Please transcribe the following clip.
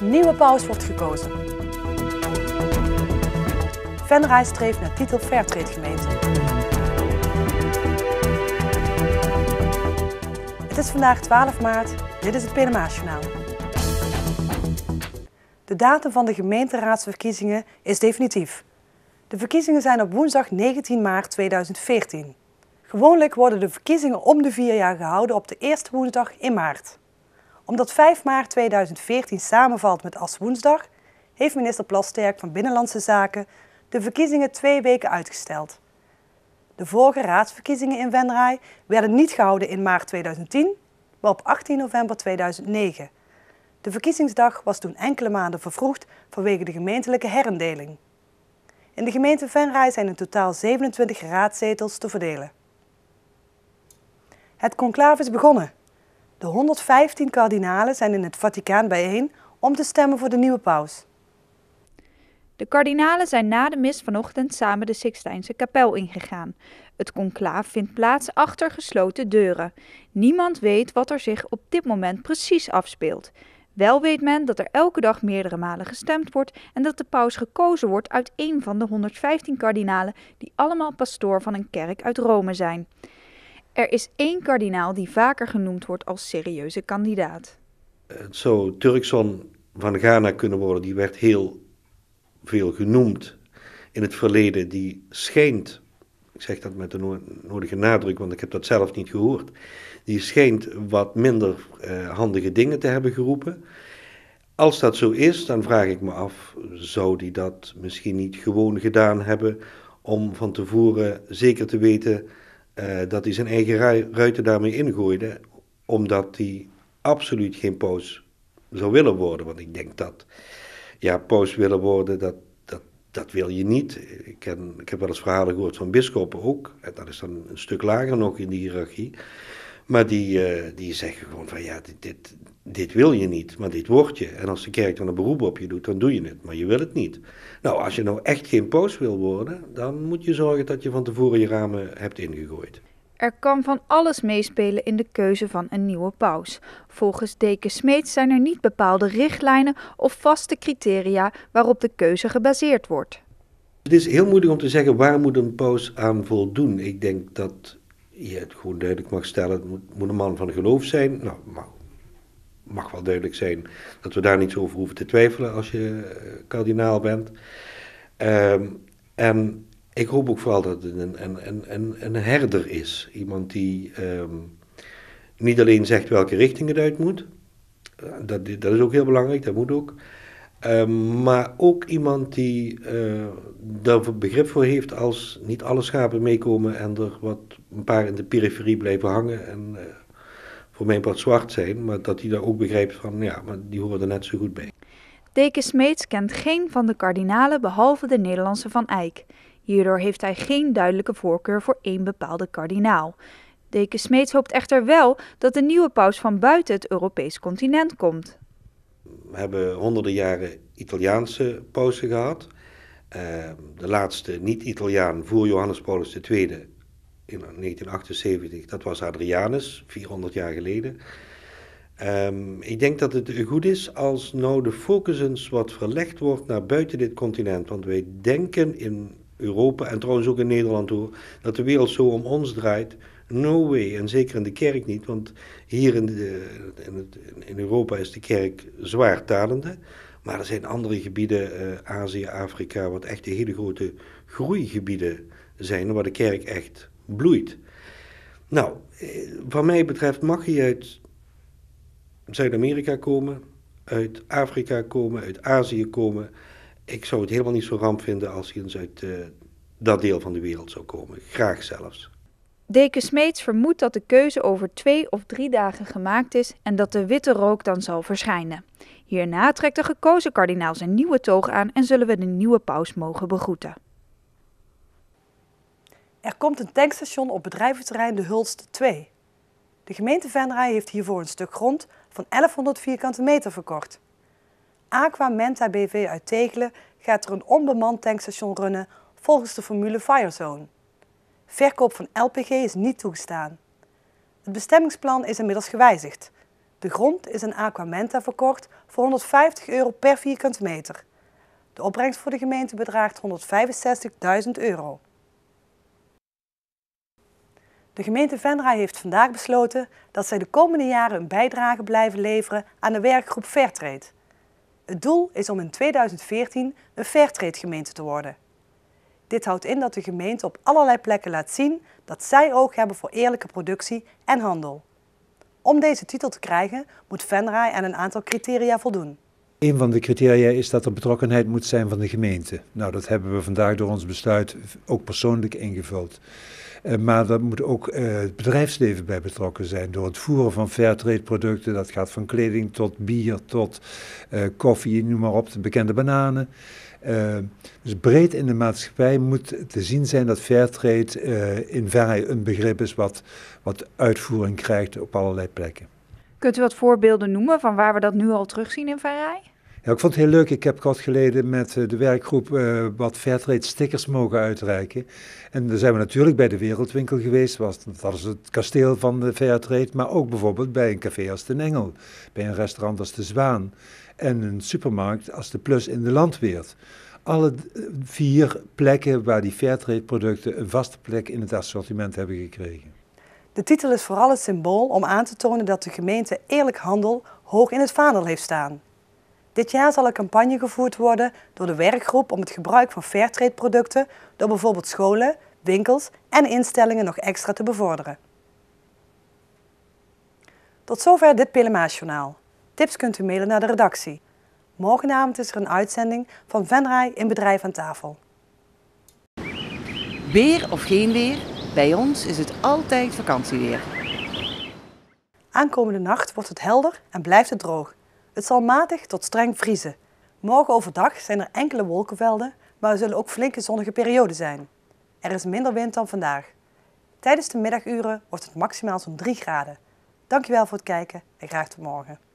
nieuwe paus wordt gekozen. Venray streeft naar titel Fairtrade gemeente. Het is vandaag 12 maart, dit is het PNMA-journaal. De datum van de gemeenteraadsverkiezingen is definitief. De verkiezingen zijn op woensdag 19 maart 2014. Gewoonlijk worden de verkiezingen om de vier jaar gehouden op de eerste woensdag in maart omdat 5 maart 2014 samenvalt met Aswoensdag, heeft minister Plasterk van Binnenlandse Zaken de verkiezingen twee weken uitgesteld. De vorige raadsverkiezingen in Venray werden niet gehouden in maart 2010, maar op 18 november 2009. De verkiezingsdag was toen enkele maanden vervroegd vanwege de gemeentelijke herindeling. In de gemeente Venray zijn in totaal 27 raadzetels te verdelen. Het conclave is begonnen. De 115 kardinalen zijn in het Vaticaan bijeen om te stemmen voor de nieuwe paus. De kardinalen zijn na de mis vanochtend samen de Sixtijnse kapel ingegaan. Het conclaaf vindt plaats achter gesloten deuren. Niemand weet wat er zich op dit moment precies afspeelt. Wel weet men dat er elke dag meerdere malen gestemd wordt en dat de paus gekozen wordt uit één van de 115 kardinalen die allemaal pastoor van een kerk uit Rome zijn. Er is één kardinaal die vaker genoemd wordt als serieuze kandidaat. Eh, het zou Turkson van Ghana kunnen worden. Die werd heel veel genoemd in het verleden. Die schijnt, ik zeg dat met de nodige nadruk, want ik heb dat zelf niet gehoord. Die schijnt wat minder eh, handige dingen te hebben geroepen. Als dat zo is, dan vraag ik me af, zou die dat misschien niet gewoon gedaan hebben om van tevoren zeker te weten eh, dat hij zijn eigen ruiter ruiten daarmee ingooide, omdat hij absoluut geen poos zou willen worden. Want ik denk dat, ja, poos willen worden, dat, dat, dat wil je niet. Ik, ik heb wel eens verhalen gehoord van bischoppen ook, en dat is dan een stuk lager nog in de hiërarchie. Maar die, eh, die zeggen gewoon van ja, dit, dit, dit, wil je niet, maar dit word je. En als de kerk dan een beroep op je doet, dan doe je het, maar je wil het niet. Nou, als je nou echt geen post wil worden, dan moet je zorgen dat je van tevoren je ramen hebt ingegooid. Er kan van alles meespelen in de keuze van een nieuwe paus. Volgens Deken Smeet zijn er niet bepaalde richtlijnen of vaste criteria waarop de keuze gebaseerd wordt. Het is heel moeilijk om te zeggen waar moet een paus aan voldoen. Ik denk dat je het gewoon duidelijk mag stellen, het moet, een man van geloof zijn. Nou, mag wel duidelijk zijn dat we daar niet over hoeven te twijfelen als je eh, kardinaal bent. Ehm, en ik hoop ook vooral dat het een, een herder is. Iemand die ehm, niet alleen zegt welke richting het uit moet. Eh, dat, dat is ook heel belangrijk, dat moet ook. Ehm, maar ook iemand die uh, eh, daar begrip voor heeft als niet alle schapen meekomen en er wat een paar in de periferie blijven hangen en eh, voor mij wat zwart zijn, maar dat hij daar ook begrijpt van ja, maar die horen er net zo goed bij. Deken Smeets kent geen van de kardinalen behalve de Nederlandse van Eyck. Hierdoor heeft hij geen duidelijke voorkeur voor één bepaalde kardinaal. Deken Smeets hoopt echter wel dat de nieuwe paus van buiten het Europees continent komt we hebben honderden jaren Italiaanse pausen gehad. Ehm, de laatste niet-Italiaan voor Johannes Paulus II in 1978, dat was Adrianus, 400 jaar geleden. Ehm, ik denk dat het goed is als nou de focus eens wat verlegd wordt naar buiten dit continent. Want wij denken in Europa en trouwens ook in Nederland hoor, dat de wereld zo om ons draait. No way, en zeker in de kerk niet, want hier in, de, in, het, in Europa is de kerk zwaar talende. Maar er zijn andere gebieden, eh, Azië, Afrika, wat echt de hele grote groeigebieden zijn, waar de kerk echt bloeit. Nou, eh, wat mij betreft mag je uit Zuid-Amerika komen, uit Afrika komen, uit Azië komen ik zou het helemaal niet zo ramp vinden als hij eens uit eh, dat deel van de wereld zou komen. Graag zelfs. Deken Smeets vermoedt dat de keuze over twee of drie dagen gemaakt is en dat de witte rook dan zal verschijnen. Hierna trekt de gekozen kardinaal zijn nieuwe toog aan en zullen we de nieuwe paus mogen begroeten. Er komt een tankstation op bedrijventerrein De Hulst 2. De gemeente Venray heeft hiervoor een stuk grond van 1100 vierkante meter verkocht. Aquamenta BV uit Tegelen gaat er een onbemand tankstation runnen volgens de formule Firezone. Verkoop van LPG is niet toegestaan. Het bestemmingsplan is inmiddels gewijzigd. De grond is aan Aquamenta verkocht voor 150 euro per vierkante meter. De opbrengst voor de gemeente bedraagt 165.000 euro. De gemeente Venray heeft vandaag besloten dat zij de komende jaren een bijdrage blijven leveren aan de werkgroep Fairtrade. Het doel is om in 2014 een Fairtrade gemeente te worden. Dit houdt in dat de gemeente op allerlei plekken laat zien dat zij oog hebben voor eerlijke productie en handel. Om deze titel te krijgen moet Venray aan een aantal criteria voldoen. Een van de criteria is dat er betrokkenheid moet zijn van de gemeente. Nou, dat hebben we vandaag door ons besluit ook persoonlijk ingevuld. Eh, maar daar moet ook eh, het bedrijfsleven bij betrokken zijn. Door het voeren van fairtrade producten. Dat gaat van kleding tot bier tot uh, koffie, noem maar op, de bekende bananen. dus breed in de maatschappij moet te zien zijn dat fairtrade in verre een begrip is wat, wat uitvoering krijgt op allerlei plekken. Kunt u wat voorbeelden noemen van waar we dat nu al terugzien in Verrij? Ja, ik vond het heel leuk. Ik heb kort geleden met eh, de werkgroep eh, wat Fairtrade stickers mogen uitreiken. En daar zijn we natuurlijk bij de Wereldwinkel geweest. dat is het kasteel van de Fairtrade. Maar ook bijvoorbeeld bij een café als de Engel. Bij een restaurant als de Zwaan. En een supermarkt als de Plus in de Landweert. Alle eh, vier plekken waar die Fairtrade producten een vaste plek in het assortiment hebben gekregen. De titel is vooral het symbool om aan te tonen dat de gemeente eerlijk handel hoog in het vaandel heeft staan. Dit jaar zal een campagne gevoerd worden door de werkgroep om het gebruik van Fairtrade producten door bijvoorbeeld scholen, winkels en instellingen nog extra te bevorderen. Tot zover dit Pelemaasjournaal. Tips kunt u mailen naar de redactie. Morgenavond is er een uitzending van Venray in Bedrijf aan Tafel. Weer of geen weer? Bij ons is het altijd vakantieweer. Aankomende nacht wordt het helder en blijft het droog. Het zal matig tot streng vriezen. Morgen overdag zijn er enkele wolkenvelden, maar er zullen ook flinke zonnige perioden zijn. Er is minder wind dan vandaag. Tijdens de middaguren wordt het maximaal zo'n 3 graden. Dankjewel voor het kijken en graag tot morgen.